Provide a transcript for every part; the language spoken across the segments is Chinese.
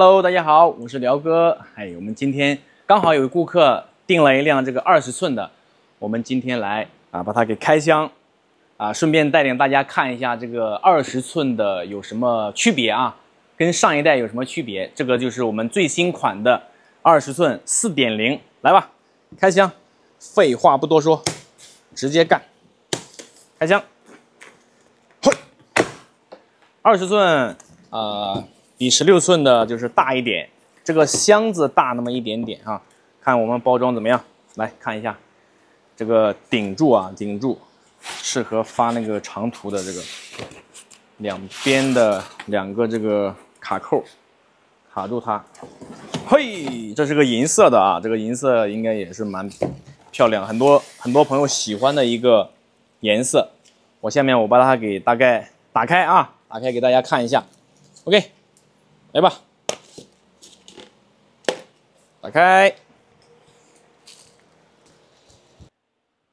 Hello，大家好，我是辽哥。哎，我们今天刚好有顾客订了一辆这个二十寸的，我们今天来啊，把它给开箱，啊，顺便带领大家看一下这个二十寸的有什么区别啊，跟上一代有什么区别？这个就是我们最新款的二十寸四点零。来吧，开箱。废话不多说，直接干，开箱。二十寸啊。比十六寸的就是大一点，这个箱子大那么一点点啊。看我们包装怎么样？来看一下这个顶柱啊，顶柱适合发那个长途的。这个两边的两个这个卡扣卡住它。嘿，这是个银色的啊，这个银色应该也是蛮漂亮，很多很多朋友喜欢的一个颜色。我下面我把它给大概打开啊，打开给大家看一下。OK。来吧，打开。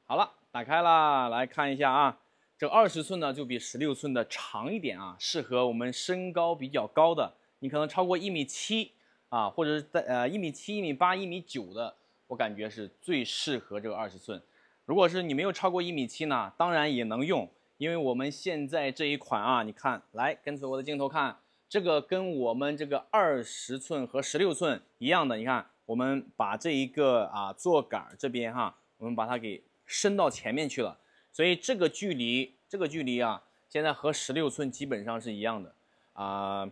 好了，打开了，来看一下啊，这二十寸呢就比十六寸的长一点啊，适合我们身高比较高的，你可能超过一米七啊，或者是在呃一米七、一米八、一米九的，我感觉是最适合这个二十寸。如果是你没有超过一米七呢，当然也能用，因为我们现在这一款啊，你看来跟随我的镜头看。这个跟我们这个二十寸和十六寸一样的，你看，我们把这一个啊坐杆这边哈，我们把它给伸到前面去了，所以这个距离，这个距离啊，现在和十六寸基本上是一样的啊，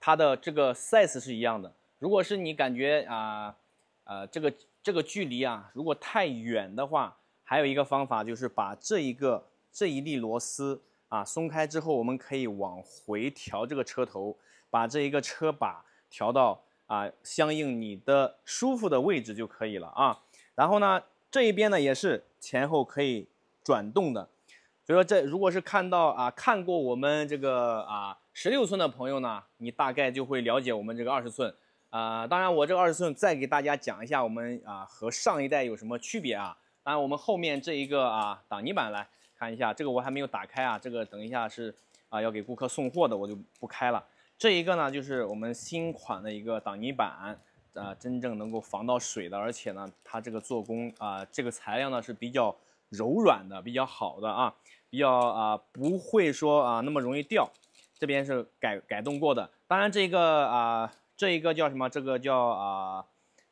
它的这个 size 是一样的。如果是你感觉啊，呃，这个这个距离啊，如果太远的话，还有一个方法就是把这一个这一粒螺丝。啊，松开之后，我们可以往回调这个车头，把这一个车把调到啊相应你的舒服的位置就可以了啊。然后呢，这一边呢也是前后可以转动的，所以说这如果是看到啊看过我们这个啊十六寸的朋友呢，你大概就会了解我们这个二十寸。呃，当然我这个二十寸再给大家讲一下我们啊和上一代有什么区别啊。当然我们后面这一个啊挡泥板来。看一下这个我还没有打开啊，这个等一下是啊要给顾客送货的，我就不开了。这一个呢就是我们新款的一个挡泥板啊，真正能够防到水的，而且呢它这个做工啊，这个材料呢是比较柔软的，比较好的啊，比较啊不会说啊那么容易掉。这边是改改动过的，当然这个啊这一个叫什么？这个叫啊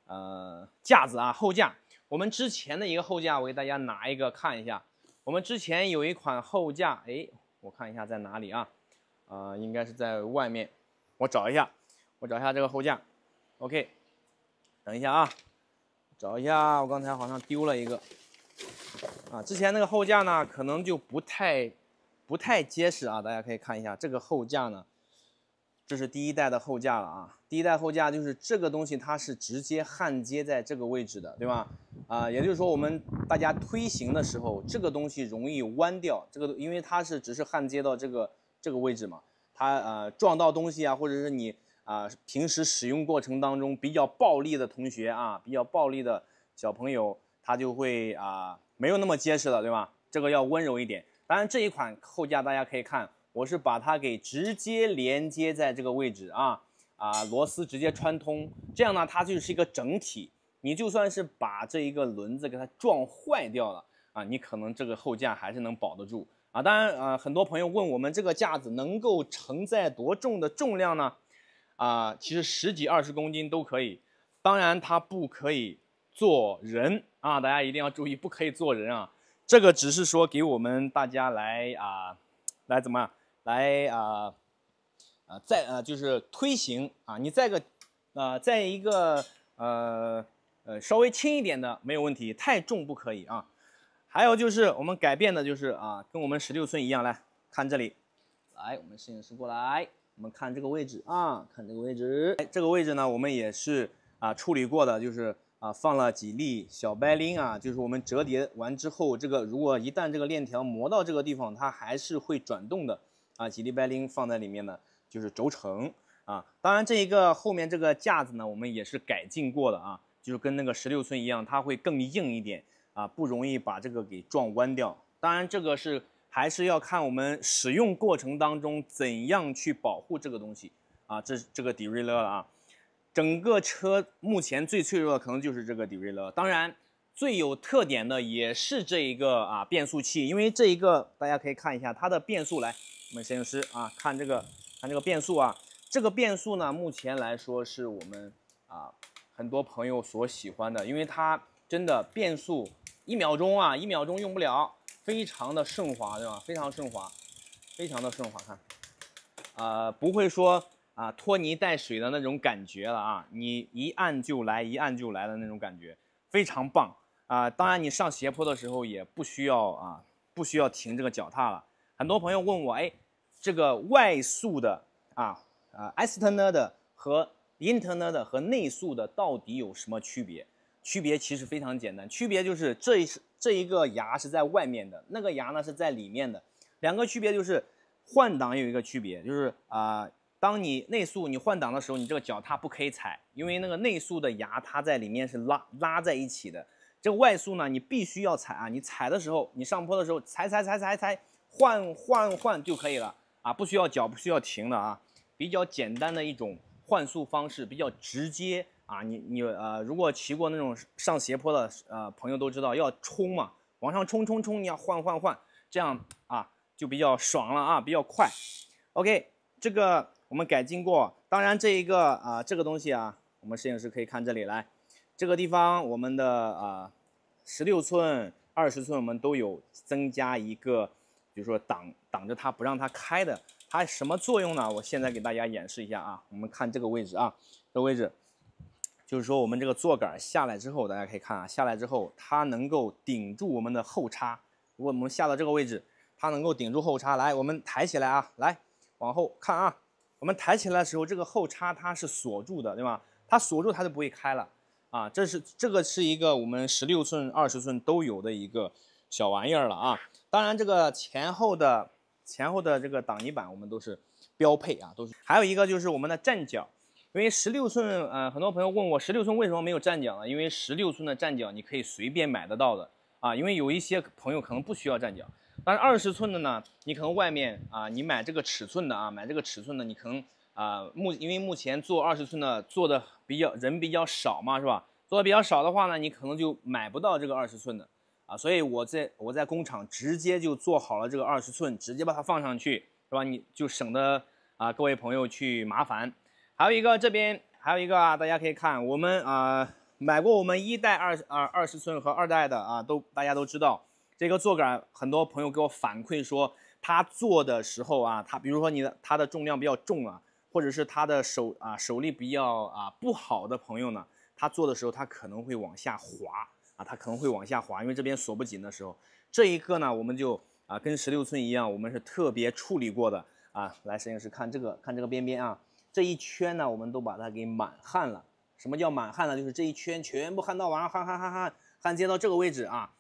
呃架子啊后架。我们之前的一个后架，我给大家拿一个看一下。我们之前有一款后架，哎，我看一下在哪里啊？啊，应该是在外面，我找一下，我找一下这个后架。OK，等一下啊，找一下，我刚才好像丢了一个啊。之前那个后架呢，可能就不太、不太结实啊。大家可以看一下这个后架呢。这是第一代的后架了啊，第一代后架就是这个东西，它是直接焊接在这个位置的，对吧？啊，也就是说我们大家推行的时候，这个东西容易弯掉，这个因为它是只是焊接到这个这个位置嘛，它呃撞到东西啊，或者是你啊平时使用过程当中比较暴力的同学啊，比较暴力的小朋友，他就会啊没有那么结实了，对吧？这个要温柔一点。当然这一款后架大家可以看。我是把它给直接连接在这个位置啊啊，螺丝直接穿通，这样呢，它就是一个整体。你就算是把这一个轮子给它撞坏掉了啊，你可能这个后架还是能保得住啊。当然呃，很多朋友问我们这个架子能够承载多重的重量呢？啊，其实十几二十公斤都可以。当然它不可以坐人啊，大家一定要注意，不可以坐人啊。这个只是说给我们大家来啊，来怎么？样？来啊，啊在啊就是推行啊，你再个啊再一个呃呃稍微轻一点的没有问题，太重不可以啊。还有就是我们改变的就是啊，跟我们十六寸一样来看这里，来我们摄影师过来，我们看这个位置啊，看这个位置，这个位置呢我们也是啊处理过的，就是啊放了几粒小白磷啊，就是我们折叠完之后，这个如果一旦这个链条磨到这个地方，它还是会转动的。啊，吉利白灵放在里面呢，就是轴承啊。当然，这一个后面这个架子呢，我们也是改进过的啊，就是跟那个十六寸一样，它会更硬一点啊，不容易把这个给撞弯掉。当然，这个是还是要看我们使用过程当中怎样去保护这个东西啊，这这个迪瑞乐了啊。整个车目前最脆弱的可能就是这个迪瑞乐，当然最有特点的也是这一个啊变速器，因为这一个大家可以看一下它的变速来。我们摄影师啊，看这个，看这个变速啊，这个变速呢，目前来说是我们啊很多朋友所喜欢的，因为它真的变速一秒钟啊，一秒钟用不了，非常的顺滑，对吧？非常顺滑，非常的顺滑，看，呃，不会说啊拖泥带水的那种感觉了啊，你一按就来，一按就来的那种感觉，非常棒啊。当然，你上斜坡的时候也不需要啊，不需要停这个脚踏了。很多朋友问我，哎，这个外速的啊，呃，external 的和 internal 的和内速的到底有什么区别？区别其实非常简单，区别就是这是这一个牙是在外面的，那个牙呢是在里面的。两个区别就是换挡有一个区别，就是啊，当你内速你换挡的时候，你这个脚踏不可以踩，因为那个内速的牙它在里面是拉拉在一起的。这个外速呢，你必须要踩啊，你踩的时候，你上坡的时候踩踩踩踩踩。换换换就可以了啊，不需要脚，不需要停的啊，比较简单的一种换速方式，比较直接啊。你你呃，如果骑过那种上斜坡的呃朋友都知道，要冲嘛，往上冲冲冲，你要换换换，这样啊就比较爽了啊，比较快。OK，这个我们改进过，当然这一个啊，这个东西啊，我们摄影师可以看这里来，这个地方我们的啊十六寸、二十寸我们都有增加一个。比如说挡挡着它不让它开的，它什么作用呢？我现在给大家演示一下啊，我们看这个位置啊，这位置，就是说我们这个座杆下来之后，大家可以看啊，下来之后它能够顶住我们的后叉。如果我们下到这个位置，它能够顶住后叉。来，我们抬起来啊，来往后看啊，我们抬起来的时候，这个后叉它是锁住的，对吧？它锁住它就不会开了啊。这是这个是一个我们十六寸、二十寸都有的一个。小玩意儿了啊！当然，这个前后的前后的这个挡泥板我们都是标配啊，都是。还有一个就是我们的站脚，因为十六寸，呃，很多朋友问我十六寸为什么没有站脚呢？因为十六寸的站脚你可以随便买得到的啊，因为有一些朋友可能不需要站脚。但是二十寸的呢，你可能外面啊，你买这个尺寸的啊，买这个尺寸的，你可能啊目因为目前做二十寸的做的比较人比较少嘛，是吧？做的比较少的话呢，你可能就买不到这个二十寸的。啊，所以我在我在工厂直接就做好了这个二十寸，直接把它放上去，是吧？你就省得啊，各位朋友去麻烦。还有一个这边还有一个啊，大家可以看我们啊，买过我们一代二啊二十寸和二代的啊，都大家都知道这个坐杆，很多朋友给我反馈说他坐的时候啊，他比如说你的他的重量比较重啊，或者是他的手啊手力比较啊不好的朋友呢，他坐的时候他可能会往下滑。啊，它可能会往下滑，因为这边锁不紧的时候，这一个呢，我们就啊跟十六寸一样，我们是特别处理过的啊。来，摄影师看这个，看这个边边啊，这一圈呢，我们都把它给满焊了。什么叫满焊呢？就是这一圈全部焊到完，焊焊焊焊，焊接到这个位置啊，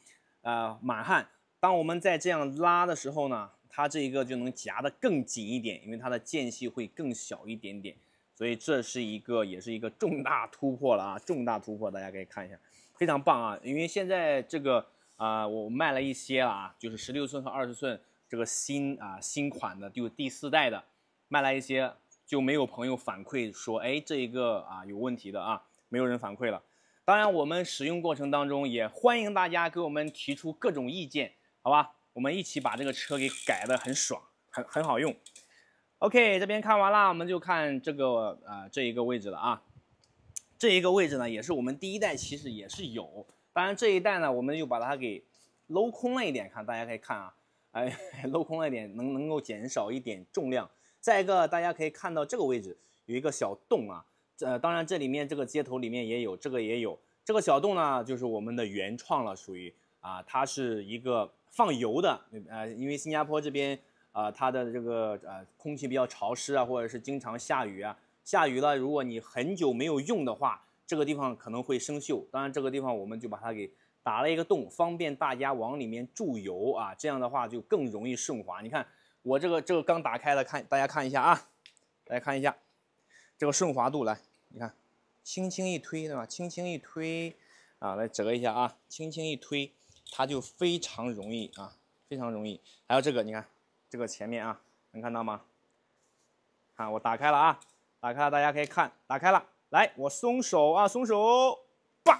呃，满焊。当我们在这样拉的时候呢，它这一个就能夹得更紧一点，因为它的间隙会更小一点点。所以这是一个，也是一个重大突破了啊，重大突破，大家可以看一下。非常棒啊，因为现在这个啊，我卖了一些啊，就是十六寸和二十寸这个新啊新款的，就第四代的，卖了一些就没有朋友反馈说，哎，这一个啊有问题的啊，没有人反馈了。当然，我们使用过程当中也欢迎大家给我们提出各种意见，好吧，我们一起把这个车给改的很爽，很很好用。OK，这边看完了，我们就看这个啊这一个位置了啊。这一个位置呢，也是我们第一代其实也是有，当然这一代呢，我们又把它给镂空了一点，看大家可以看啊，哎，镂空了一点，能能够减少一点重量。再一个，大家可以看到这个位置有一个小洞啊，呃，当然这里面这个接头里面也有，这个也有，这个小洞呢，就是我们的原创了，属于啊，它是一个放油的，呃，因为新加坡这边啊，它的这个呃空气比较潮湿啊，或者是经常下雨啊。下雨了，如果你很久没有用的话，这个地方可能会生锈。当然，这个地方我们就把它给打了一个洞，方便大家往里面注油啊。这样的话就更容易顺滑。你看我这个这个刚打开了，看大家看一下啊，来看一下这个顺滑度来。你看，轻轻一推对吧？轻轻一推啊，来折一下啊，轻轻一推，它就非常容易啊，非常容易。还有这个，你看这个前面啊，能看到吗？看我打开了啊。打开了，大家可以看，打开了，来，我松手啊，松手，叭，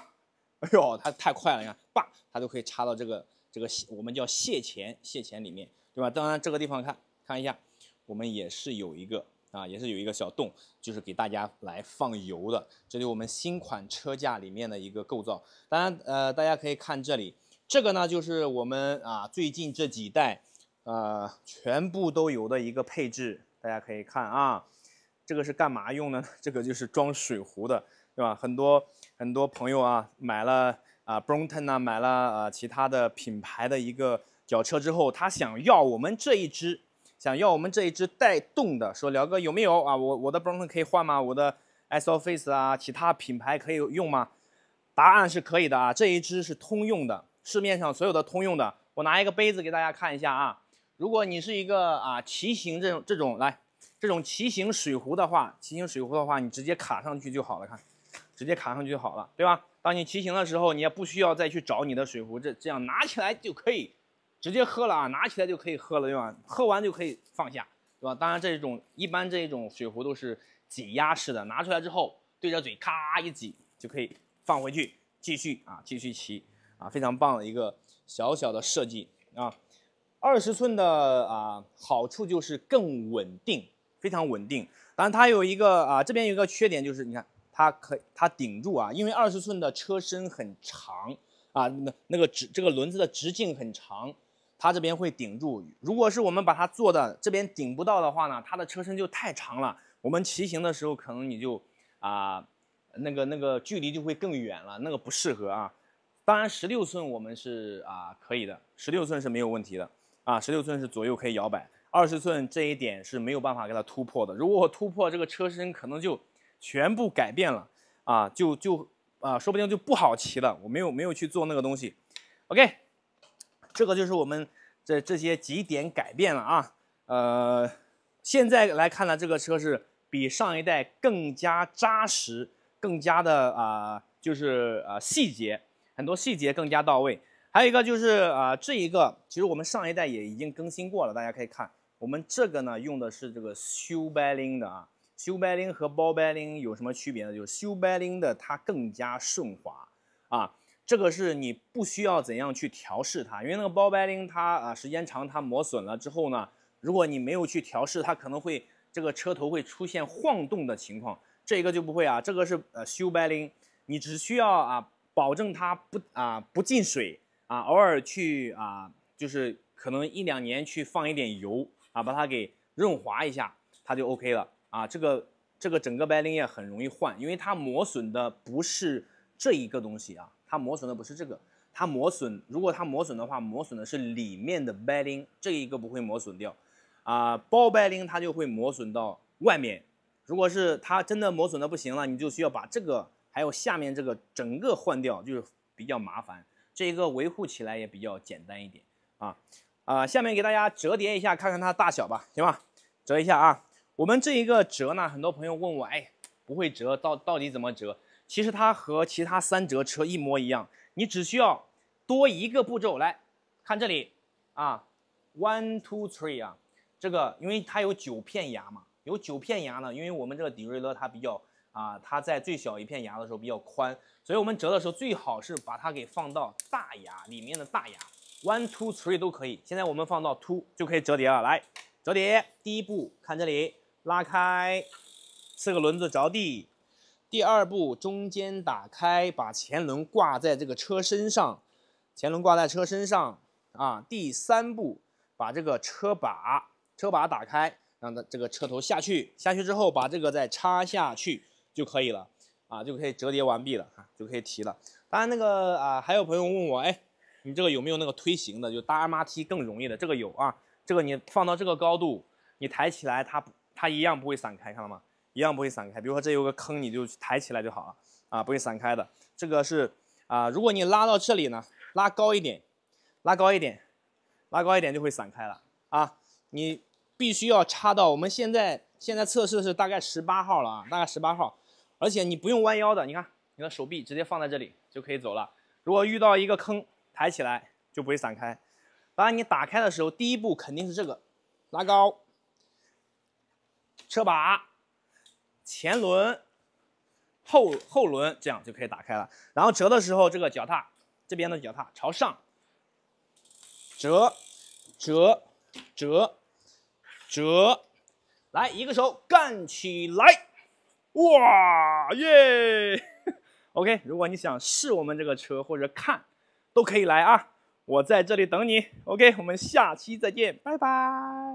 哎呦，它太快了，你看，叭，它都可以插到这个这个，我们叫蟹钳，蟹钳里面，对吧？当然这个地方看看一下，我们也是有一个啊，也是有一个小洞，就是给大家来放油的，这里我们新款车架里面的一个构造。当然，呃，大家可以看这里，这个呢就是我们啊最近这几代，呃，全部都有的一个配置，大家可以看啊。这个是干嘛用的呢？这个就是装水壶的，对吧？很多很多朋友啊，买了啊，Brompton 啊，买了啊，其他的品牌的一个脚车之后，他想要我们这一只，想要我们这一只带动的，说辽哥有没有啊？我我的 Brompton 可以换吗？我的 s o f f i c e 啊，其他品牌可以用吗？答案是可以的啊，这一只是通用的，市面上所有的通用的，我拿一个杯子给大家看一下啊。如果你是一个啊，骑行这种这种来。这种骑行水壶的话，骑行水壶的话，你直接卡上去就好了，看，直接卡上去就好了，对吧？当你骑行的时候，你也不需要再去找你的水壶，这这样拿起来就可以直接喝了啊，拿起来就可以喝了，对吧？喝完就可以放下，对吧？当然，这种一般这一种水壶都是挤压式的，拿出来之后对着嘴咔一挤就可以放回去，继续啊，继续骑啊，非常棒的一个小小的设计啊。二十寸的啊，好处就是更稳定。非常稳定，当然它有一个啊，这边有一个缺点就是，你看它可以它顶住啊，因为二十寸的车身很长啊，那那个直这个轮子的直径很长，它这边会顶住。如果是我们把它做的这边顶不到的话呢，它的车身就太长了，我们骑行的时候可能你就啊那个那个距离就会更远了，那个不适合啊。当然十六寸我们是啊可以的，十六寸是没有问题的啊，十六寸是左右可以摇摆。二十寸这一点是没有办法给它突破的。如果我突破这个车身，可能就全部改变了啊，就就啊，说不定就不好骑了。我没有没有去做那个东西。OK，这个就是我们这这些几点改变了啊。呃，现在来看呢，这个车是比上一代更加扎实，更加的啊，就是啊细节很多细节更加到位。还有一个就是啊，这一个其实我们上一代也已经更新过了，大家可以看我们这个呢用的是这个修摆铃的啊，修摆铃和包白铃有什么区别呢？就是修摆铃的它更加顺滑啊，这个是你不需要怎样去调试它，因为那个包白铃它啊时间长它磨损了之后呢，如果你没有去调试它，可能会这个车头会出现晃动的情况，这一个就不会啊，这个是呃修摆铃，你只需要啊保证它不啊不进水。啊，偶尔去啊，就是可能一两年去放一点油啊，把它给润滑一下，它就 OK 了啊。这个这个整个白磷也很容易换，因为它磨损的不是这一个东西啊，它磨损的不是这个，它磨损如果它磨损的话，磨损的是里面的白磷，这一个不会磨损掉啊，包白磷它就会磨损到外面。如果是它真的磨损的不行了，你就需要把这个还有下面这个整个换掉，就是比较麻烦。这个维护起来也比较简单一点啊啊，下面给大家折叠一下，看看它大小吧，行吧？折一下啊，我们这一个折呢，很多朋友问我，哎，不会折，到到底怎么折？其实它和其他三折车一模一样，你只需要多一个步骤，来看这里啊，one two three 啊，这个因为它有九片牙嘛，有九片牙呢，因为我们这个迪瑞乐它比较啊，它在最小一片牙的时候比较宽。所以我们折的时候，最好是把它给放到大牙里面的大牙，one two three 都可以。现在我们放到 two 就可以折叠了。来，折叠。第一步，看这里，拉开四个轮子着地。第二步，中间打开，把前轮挂在这个车身上，前轮挂在车身上啊。第三步，把这个车把车把打开，让它这个车头下去，下去之后把这个再插下去就可以了。啊，就可以折叠完毕了啊，就可以提了。当然，那个啊，还有朋友问我，哎，你这个有没有那个推行的，就搭 RMT 更容易的？这个有啊，这个你放到这个高度，你抬起来，它它一样不会散开，看到吗？一样不会散开。比如说这有个坑，你就抬起来就好了啊，不会散开的。这个是啊，如果你拉到这里呢，拉高一点，拉高一点，拉高一点就会散开了啊。你必须要插到我们现在现在测试是大概十八号了啊，大概十八号。而且你不用弯腰的，你看你的手臂直接放在这里就可以走了。如果遇到一个坑，抬起来就不会散开。当然，你打开的时候，第一步肯定是这个，拉高车把，前轮、后后轮，这样就可以打开了。然后折的时候，这个脚踏这边的脚踏朝上，折、折、折、折，来一个手干起来。哇耶！OK，如果你想试我们这个车或者看，都可以来啊，我在这里等你。OK，我们下期再见，拜拜。